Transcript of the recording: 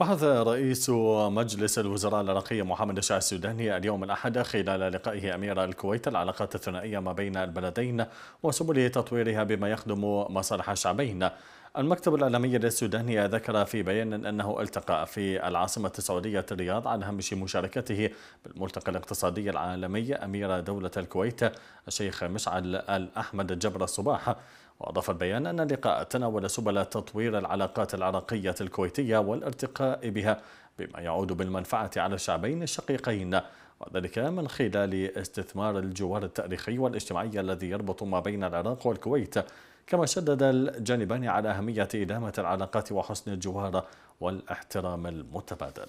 بحث رئيس مجلس الوزراء العراقي محمد الشاه السوداني اليوم الأحد خلال لقائه أمير الكويت العلاقات الثنائية ما بين البلدين وسبل تطويرها بما يخدم مصالح الشعبين المكتب الإعلامي السوداني ذكر في بيان أنه التقى في العاصمة السعودية الرياض عن هامش مشاركته بالملتقى الاقتصادي العالمي أمير دولة الكويت الشيخ مشعل الأحمد جبر الصباح وأضاف البيان أن اللقاء تناول سبل تطوير العلاقات العراقية الكويتية والارتقاء بها بما يعود بالمنفعة على الشعبين الشقيقين وذلك من خلال استثمار الجوار التاريخي والاجتماعي الذي يربط ما بين العراق والكويت كما شدد الجانبان على أهمية إدامة العلاقات وحسن الجوار والاحترام المتبادل